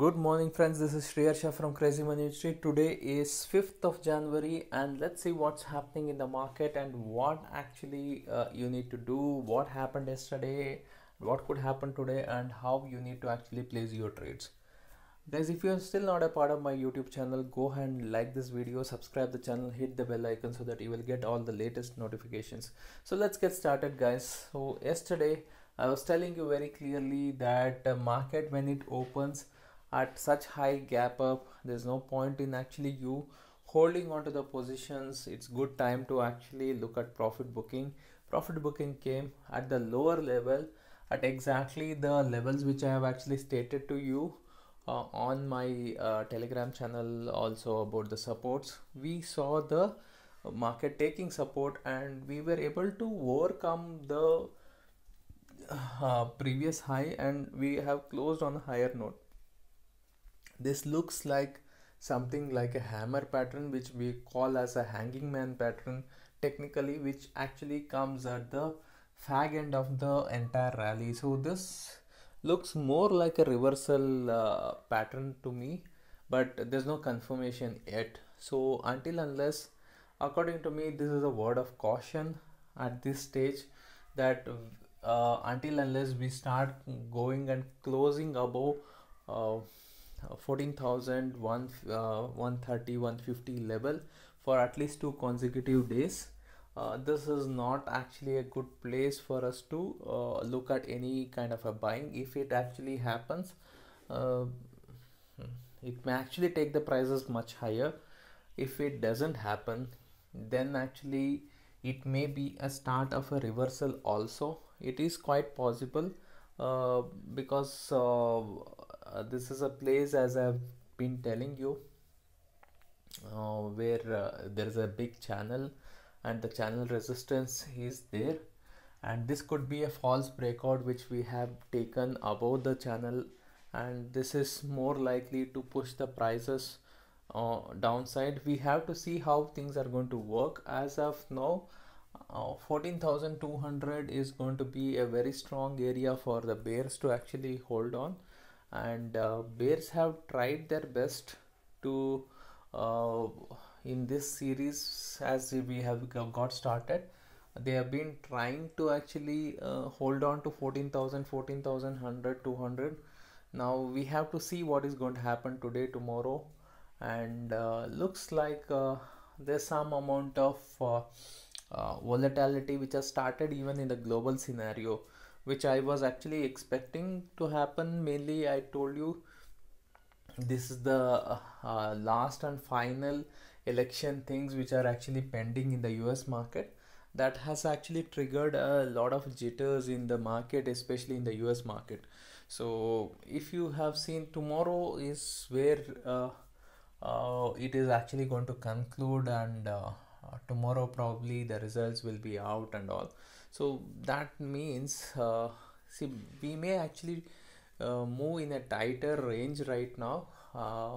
Good morning friends, this is Shriyar Shah from Crazy Money Street. Today is 5th of January and let's see what's happening in the market and what actually uh, you need to do, what happened yesterday, what could happen today and how you need to actually place your trades. Guys, if you are still not a part of my YouTube channel, go ahead and like this video, subscribe the channel, hit the bell icon so that you will get all the latest notifications. So let's get started guys. So yesterday I was telling you very clearly that uh, market when it opens, at such high gap up there's no point in actually you holding on to the positions it's good time to actually look at profit booking profit booking came at the lower level at exactly the levels which i have actually stated to you uh, on my uh, telegram channel also about the supports we saw the market taking support and we were able to overcome the uh, previous high and we have closed on a higher note this looks like something like a hammer pattern which we call as a hanging man pattern technically which actually comes at the fag end of the entire rally so this looks more like a reversal uh, pattern to me but there's no confirmation yet so until unless according to me this is a word of caution at this stage that uh, until unless we start going and closing above uh, uh, 130, uh, 150 level for at least two consecutive days uh, this is not actually a good place for us to uh, look at any kind of a buying if it actually happens uh, hmm, it may actually take the prices much higher if it doesn't happen then actually it may be a start of a reversal also it is quite possible uh, because uh, this is a place as I've been telling you uh, where uh, there is a big channel and the channel resistance is there and this could be a false breakout which we have taken above the channel and this is more likely to push the prices uh, downside we have to see how things are going to work as of now uh, 14200 is going to be a very strong area for the bears to actually hold on and uh, bears have tried their best to uh, in this series as we have got started they have been trying to actually uh, hold on to 14000 14000 200 now we have to see what is going to happen today tomorrow and uh, looks like uh, there's some amount of uh, volatility which has started even in the global scenario which I was actually expecting to happen. Mainly, I told you this is the uh, uh last and final election things which are actually pending in the US market. That has actually triggered a lot of jitters in the market, especially in the US market. So, if you have seen, tomorrow is where uh, uh, it is actually going to conclude, and uh, uh, tomorrow probably the results will be out and all so that means uh, see we may actually uh, move in a tighter range right now uh,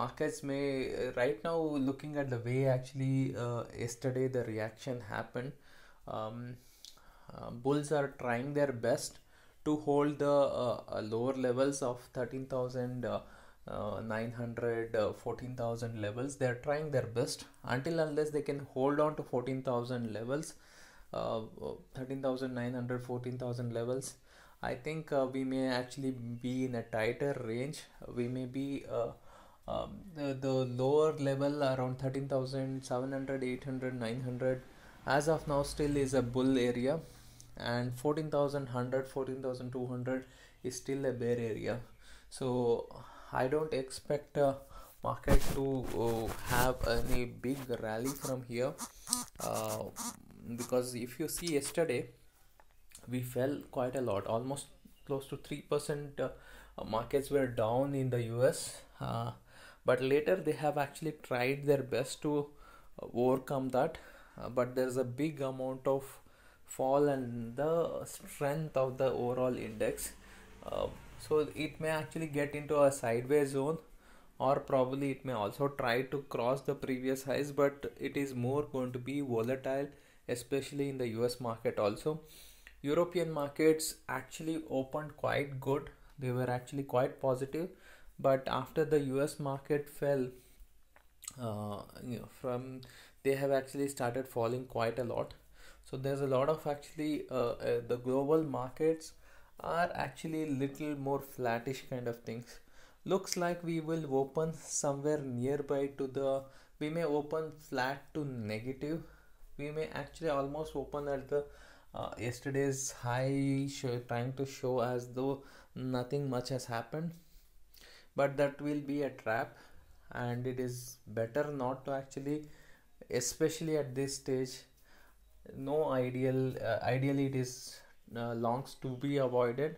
markets may uh, right now looking at the way actually uh, yesterday the reaction happened um, uh, bulls are trying their best to hold the lower levels of 13000 uh, 900 uh, 14000 levels they are trying their best until unless they can hold on to 14000 levels 13,900 14,000 levels I think uh, we may actually be in a tighter range we may be uh, um, the, the, lower level around 13,700 800 900 as of now still is a bull area and 14,100 14,200 is still a bear area so I don't expect uh, market to uh, have any big rally from here uh, because if you see yesterday we fell quite a lot almost close to 3% uh, markets were down in the US uh, but later they have actually tried their best to uh, overcome that uh, but there's a big amount of fall and the strength of the overall index uh, so it may actually get into a sideways zone or probably it may also try to cross the previous highs but it is more going to be volatile especially in the US market also. European markets actually opened quite good. They were actually quite positive, but after the US market fell, uh, you know, from they have actually started falling quite a lot. So there's a lot of actually uh, uh, the global markets are actually little more flattish kind of things. Looks like we will open somewhere nearby to the we may open flat to negative we may actually almost open at the uh, yesterday's high show, trying to show as though nothing much has happened but that will be a trap and it is better not to actually especially at this stage no ideal uh, ideally it is uh, longs to be avoided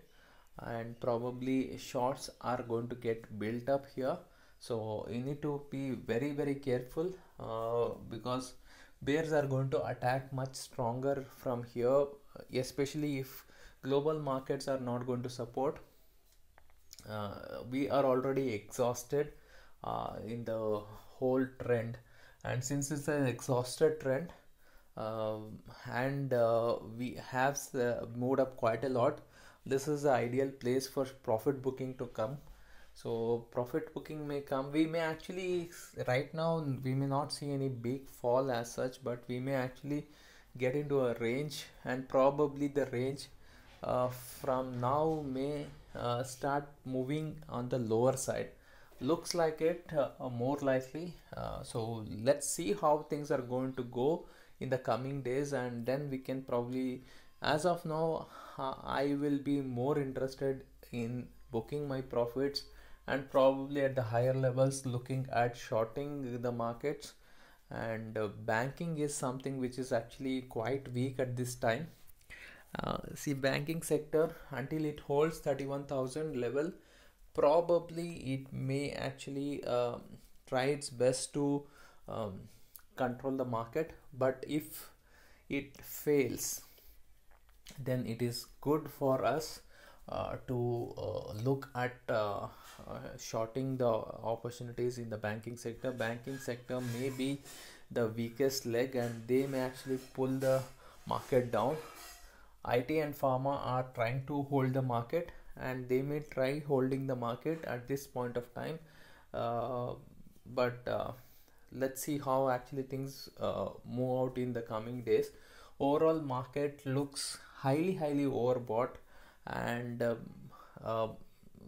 and probably shorts are going to get built up here so you need to be very very careful uh, because bears are going to attack much stronger from here especially if global markets are not going to support uh, we are already exhausted uh, in the whole trend and since it's an exhausted trend um, uh, and we have uh, moved up quite a lot this is the ideal place for profit booking to come so profit booking may come we may actually right now we may not see any big fall as such but we may actually get into a range and probably the range uh, from now may uh, start moving on the lower side looks like it uh, more likely uh, so let's see how things are going to go in the coming days and then we can probably as of now uh, i will be more interested in booking my profits and probably at the higher levels looking at shorting the markets and uh, banking is something which is actually quite weak at this time uh, see banking sector until it holds 31000 level probably it may actually uh, try its best to um, control the market but if it fails then it is good for us uh, to uh, look at uh, shorting the opportunities in the banking sector. Banking sector may be the weakest leg and they may actually pull the market down. IT and pharma are trying to hold the market and they may try holding the market at this point of time. Uh, but uh, let's see how actually things uh, move out in the coming days. Overall market looks highly, highly overbought and um, uh,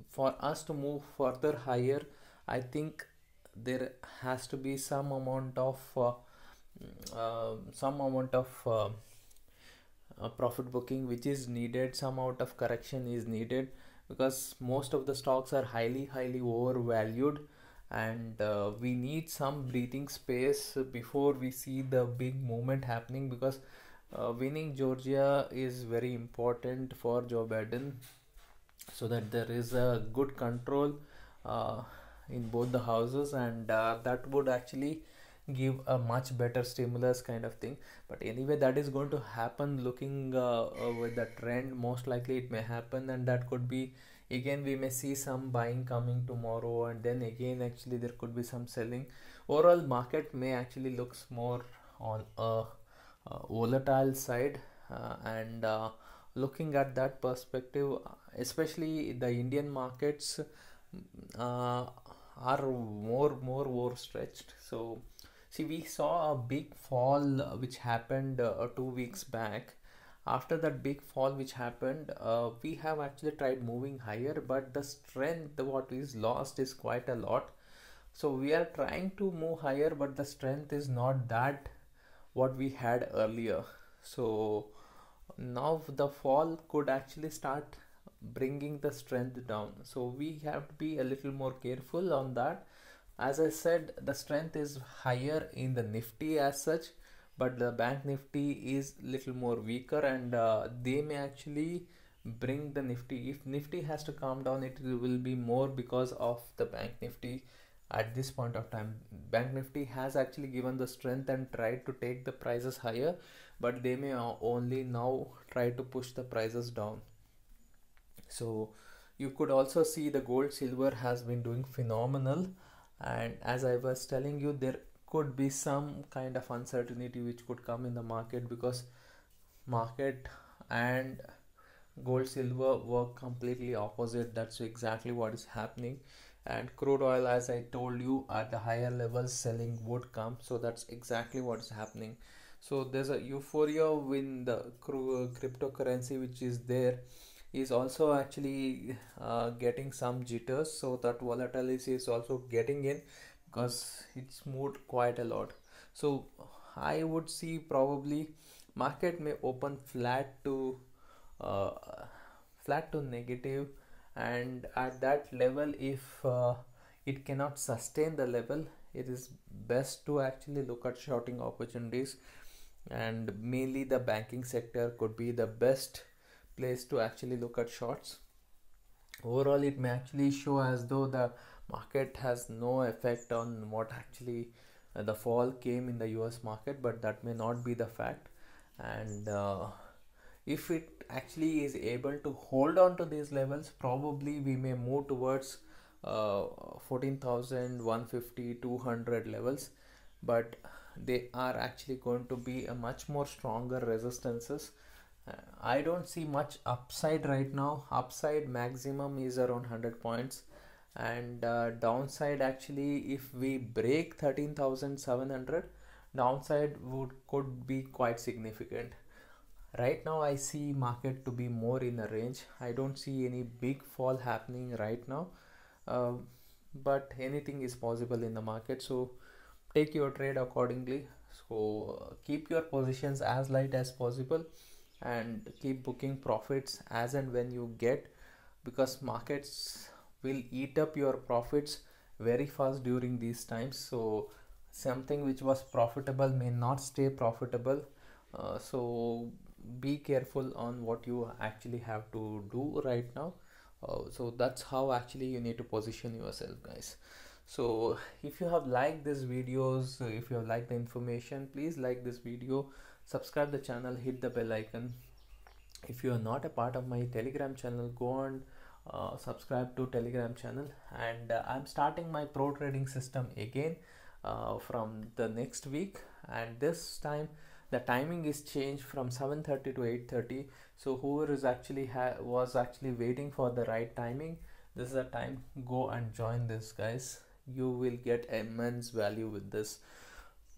for us to move further higher i think there has to be some amount of uh, uh, some amount of profit booking which is needed some amount of correction is needed because most of the stocks are highly highly overvalued and uh, we need some breathing space before we see the big movement happening because uh, winning Georgia is very important for Joe Biden so that there is a good control uh, in both the houses and uh, that would actually give a much better stimulus kind of thing but anyway that is going to happen looking uh, uh, with the trend most likely it may happen and that could be again we may see some buying coming tomorrow and then again actually there could be some selling overall market may actually looks more on a uh, volatile side uh, and uh, looking at that perspective especially the indian markets are more more more stretched so see we saw a big fall which happened uh, two weeks back after that big fall which happened uh, we have actually tried moving higher but the strength what is lost is quite a lot so we are trying to move higher but the strength is not that what we had earlier so now the fall could actually start bringing the strength down so we have to be a little more careful on that as i said the strength is higher in the nifty as such but the bank nifty is little more weaker and uh, they may actually bring the nifty if nifty has to calm down it will be more because of the bank nifty at this point of time bank nifty has actually given the strength and tried to take the prices higher but they may only now try to push the prices down so you could also see the gold silver has been doing phenomenal and as i was telling you there could be some kind of uncertainty which could come in the market because market and gold silver work completely opposite that's exactly what is happening and crude oil as i told you at the higher levels selling would come so that's exactly what's happening so there's a euphoria when the uh, cryptocurrency which is there is also actually uh, getting some jitters so that volatility is also getting in because it's moved quite a lot so i would see probably market may open flat to uh, flat to negative and at that level if uh, it cannot sustain the level it is best to actually look at shorting opportunities and mainly the banking sector could be the best place to actually look at shorts overall it may actually show as though the market has no effect on what actually uh, the fall came in the US market but that may not be the fact and uh, if it actually is able to hold on to these levels probably we may move towards uh, 14150 200 levels but they are actually going to be a much more stronger resistances uh, i don't see much upside right now upside maximum is around 100 points and uh, downside actually if we break 13700 downside would could be quite significant right now i see market to be more in a range i don't see any big fall happening right now uh, but anything is possible in the market so take your trade accordingly so keep your positions as light as possible and keep booking profits as and when you get because markets will eat up your profits very fast during these times so something which was profitable may not stay profitable uh, so be careful on what you actually have to do right now uh, so that's how actually you need to position yourself guys so if you have liked this videos uh, if you have liked the information please like this video subscribe the channel hit the bell icon if you are not a part of my telegram channel go and uh, subscribe to telegram channel and uh, i'm starting my pro trading system again uh, from the next week and this time the timing is changed from 7.30 to 8.30 so whoever is actually ha- was actually waiting for the right timing this is the time go and join this guys you will get immense value with this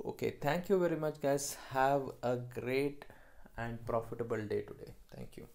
okay thank you very much guys have a great and profitable day today thank you